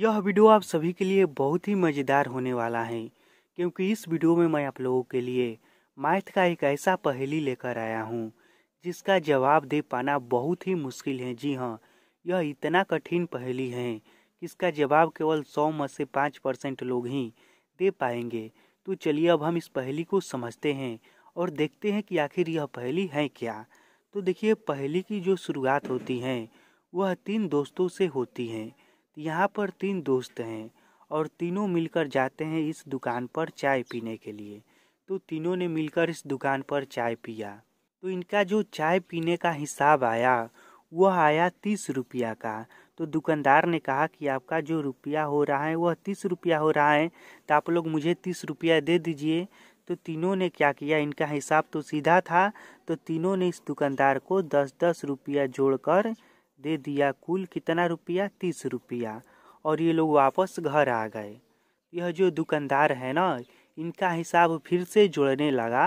यह वीडियो आप सभी के लिए बहुत ही मज़ेदार होने वाला है क्योंकि इस वीडियो में मैं आप लोगों के लिए मैथ का एक ऐसा पहेली लेकर आया हूँ जिसका जवाब दे पाना बहुत ही मुश्किल है जी हाँ यह इतना कठिन पहेली है कि इसका जवाब केवल सौ में से पाँच परसेंट लोग ही दे पाएंगे तो चलिए अब हम इस पहेली को समझते हैं और देखते हैं कि आखिर यह पहेली है क्या तो देखिए पहेली की जो शुरुआत होती है वह तीन दोस्तों से होती है तो यहाँ पर तीन दोस्त हैं और तीनों मिलकर जाते हैं इस दुकान पर चाय पीने के लिए तो तीनों ने मिलकर इस दुकान पर चाय पिया तो इनका जो चाय पीने का हिसाब आया वह आया तीस रुपया का तो दुकानदार ने कहा कि आपका जो रुपया हो रहा है वह तीस रुपया हो रहा है तो आप लोग मुझे तीस रुपया दे दीजिए तो तीनों ने क्या किया इनका हिसाब तो सीधा था तो तीनों ने इस दुकानदार को दस दस रुपया जोड़कर दे दिया कुल कितना रुपया तीस रुपया और ये लोग वापस घर आ गए यह जो दुकानदार है ना इनका हिसाब फिर से जोड़ने लगा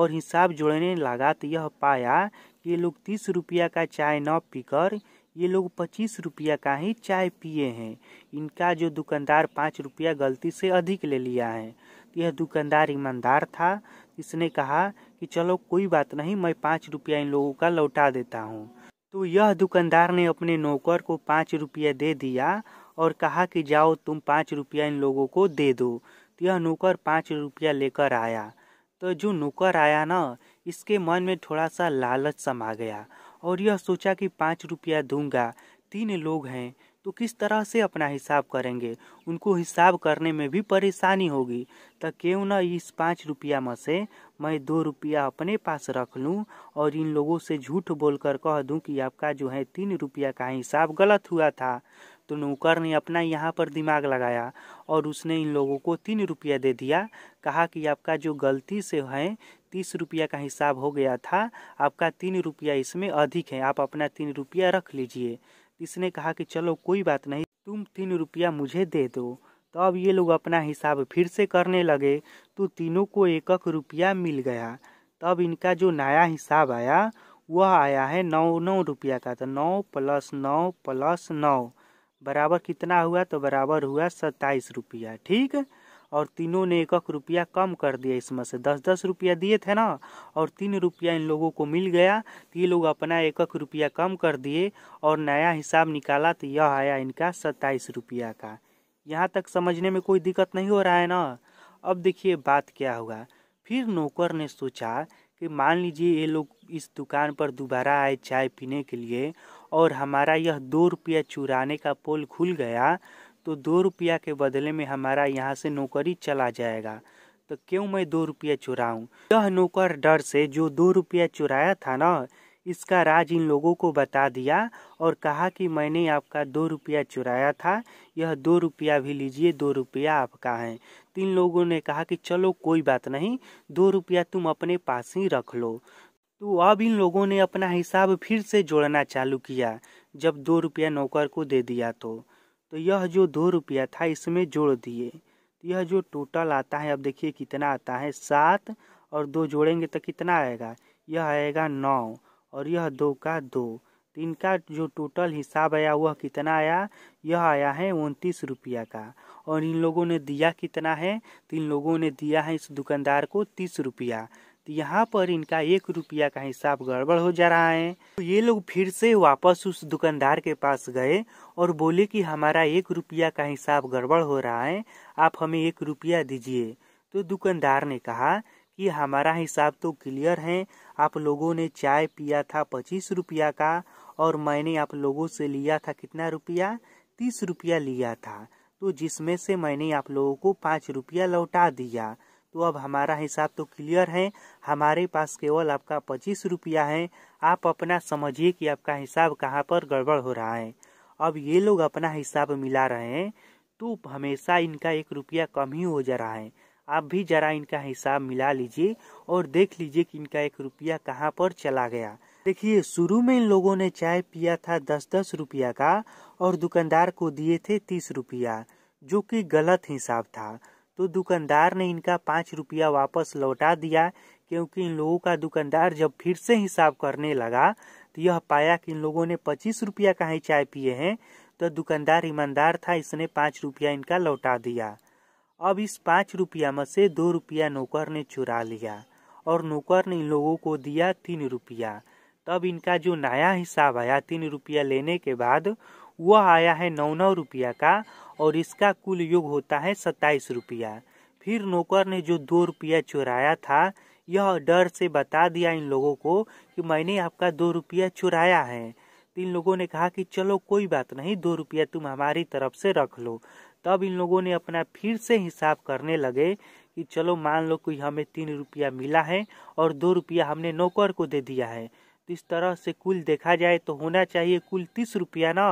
और हिसाब जोड़ने लगा तो यह पाया कि ये लोग तीस रुपया का चाय न पीकर ये लोग पच्चीस रुपया का ही चाय पिए हैं इनका जो दुकानदार पाँच रुपया गलती से अधिक ले लिया है तो यह दुकानदार ईमानदार था इसने कहा कि चलो कोई बात नहीं मैं पाँच रुपया इन लोगों का लौटा देता हूँ तो यह दुकानदार ने अपने नौकर को पाँच रुपया दे दिया और कहा कि जाओ तुम पाँच रुपया इन लोगों को दे दो तो यह नौकर पाँच रुपया लेकर आया तो जो नौकर आया ना इसके मन में थोड़ा सा लालच समा गया और यह सोचा कि पाँच रुपया दूंगा तीन लोग हैं तो किस तरह से अपना हिसाब करेंगे उनको हिसाब करने में भी परेशानी होगी तो क्यों ना इस पाँच रुपया में से मैं दो रुपया अपने पास रख लूँ और इन लोगों से झूठ बोलकर कह दूँ कि आपका जो है तीन रुपया का हिसाब गलत हुआ था तो नौकर ने अपना यहाँ पर दिमाग लगाया और उसने इन लोगों को तीन रुपया दे दिया कहा कि आपका जो गलती से है तीस रुपया का हिसाब हो गया था आपका तीन रुपया इसमें अधिक है आप अपना तीन रुपया रख लीजिए इसने कहा कि चलो कोई बात नहीं तुम तीन रुपया मुझे दे दो तब ये लोग अपना हिसाब फिर से करने लगे तो तीनों को एक एक रुपया मिल गया तब इनका जो नया हिसाब आया वह आया है नौ नौ रुपया का तो नौ प्लस नौ प्लस नौ बराबर कितना हुआ तो बराबर हुआ सत्ताईस रुपया ठीक और तीनों ने एक एक रुपया कम कर दिया इसमें से दस दस रुपया दिए थे ना और तीन रुपया इन लोगों को मिल गया तो ये लोग अपना एक एक रुपया कम कर दिए और नया हिसाब निकाला तो यह आया इनका सत्ताईस रुपया का यहाँ तक समझने में कोई दिक्कत नहीं हो रहा है ना अब देखिए बात क्या हुआ फिर नौकर ने सोचा कि मान लीजिए ये लोग इस दुकान पर दोबारा आए चाय पीने के लिए और हमारा यह दो रुपया चुराने का पोल खुल गया तो दो रुपया के बदले में हमारा यहाँ से नौकरी चला जाएगा तो क्यों मैं दो रुपया चुराऊँ यह नौकर डर से जो दो रुपया चुराया था ना इसका राज इन लोगों को बता दिया और कहा कि मैंने आपका दो रुपया चुराया था यह दो रुपया भी लीजिए दो रुपया आपका है तीन लोगों ने कहा कि चलो कोई बात नहीं दो रुपया तुम अपने पास ही रख लो तो अब इन लोगों ने अपना हिसाब फिर से जोड़ना चालू किया जब दो रुपया नौकर को दे दिया तो तो यह जो दो रुपया था इसमें जोड़ दिए तो यह जो टोटल आता है अब देखिए कितना आता है सात और दो जोड़ेंगे तो कितना आएगा यह आएगा नौ और यह दो का दो तो इनका जो टोटल हिसाब आया वह कितना आया यह आया है उनतीस रुपया का और इन लोगों ने दिया कितना है तो इन लोगों ने दिया है इस दुकानदार को तीस रुपया तो यहाँ पर इनका एक रुपया का हिसाब गड़बड़ हो जा रहा है तो ये लोग फिर से वापस उस दुकानदार के पास गए और बोले कि हमारा एक रुपया का हिसाब गड़बड़ हो रहा है आप हमें एक रुपया दीजिए तो दुकानदार ने कहा कि हमारा हिसाब तो क्लियर है आप लोगों ने चाय पिया था पच्चीस रुपया का और मैंने आप लोगों से लिया था कितना रुपया तीस रुपया लिया था तो जिसमें से मैंने आप लोगों को पाँच रुपया लौटा दिया तो अब हमारा हिसाब तो क्लियर है हमारे पास केवल आपका पच्चीस रुपया है आप अपना समझिए कि आपका हिसाब कहाँ पर गड़बड़ हो रहा है अब ये लोग अपना हिसाब मिला रहे हैं तो हमेशा इनका एक रुपया कम ही हो जा रहा है आप भी जरा इनका हिसाब मिला लीजिए और देख लीजिए कि इनका एक रुपया कहाँ पर चला गया देखिए शुरू में इन लोगों ने चाय पिया था दस दस रुपया का और दुकानदार को दिए थे तीस रुपया जो कि गलत हिसाब था तो दुकानदार ने इनका पाँच रुपया वापस लौटा दिया क्योंकि इन लोगों का दुकानदार जब फिर से हिसाब करने लगा तो यह पाया कि इन लोगों ने पच्चीस रुपया का ही चाय पिए हैं तो दुकानदार ईमानदार था इसने पाँच रुपया इनका लौटा दिया अब इस पाँच रुपया में से दो रुपया नौकर ने चुरा लिया और नौकर ने इन लोगों को दिया तीन रुपया तब इनका जो नया हिसाब आया तीन रुपया लेने के बाद वह आया है नौ नौ रुपया का और इसका कुल योग होता है सत्ताईस रुपया फिर नौकर ने जो दो रुपया चुराया था यह डर से बता दिया इन लोगों को कि मैंने आपका दो रुपया चुराया है तो इन लोगों ने कहा कि चलो कोई बात नहीं दो रुपया तुम हमारी तरफ से रख लो तब इन लोगों ने अपना फिर से हिसाब करने लगे कि चलो मान लो कि हमें तीन रुपया मिला है और दो रुपया हमने नौकर को दे दिया है तो इस तरह से कुल देखा जाए तो होना चाहिए कुल तीस रुपया ना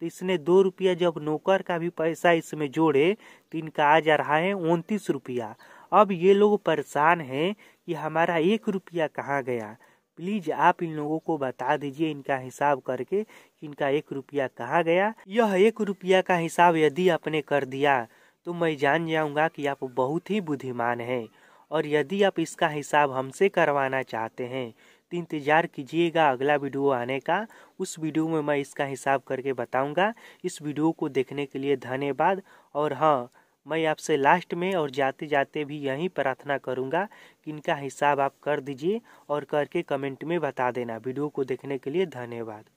तो इसने दो रुपया जब नौकर का भी पैसा इसमें जोड़े तो इनका आ जा रहा है उनतीस रुपया अब ये लोग परेशान हैं कि हमारा एक रुपया कहाँ गया प्लीज़ आप इन लोगों को बता दीजिए इनका हिसाब करके कि इनका एक रुपया कहाँ गया यह एक रुपया का हिसाब यदि आपने कर दिया तो मैं जान जाऊँगा कि आप बहुत ही बुद्धिमान हैं और यदि आप इसका हिसाब हमसे करवाना चाहते हैं इंतज़ार कीजिएगा अगला वीडियो आने का उस वीडियो में मैं इसका हिसाब करके बताऊंगा इस वीडियो को देखने के लिए धन्यवाद और हाँ मैं आपसे लास्ट में और जाते जाते भी यहीं प्रार्थना करूंगा कि इनका हिसाब आप कर दीजिए और करके कमेंट में बता देना वीडियो को देखने के लिए धन्यवाद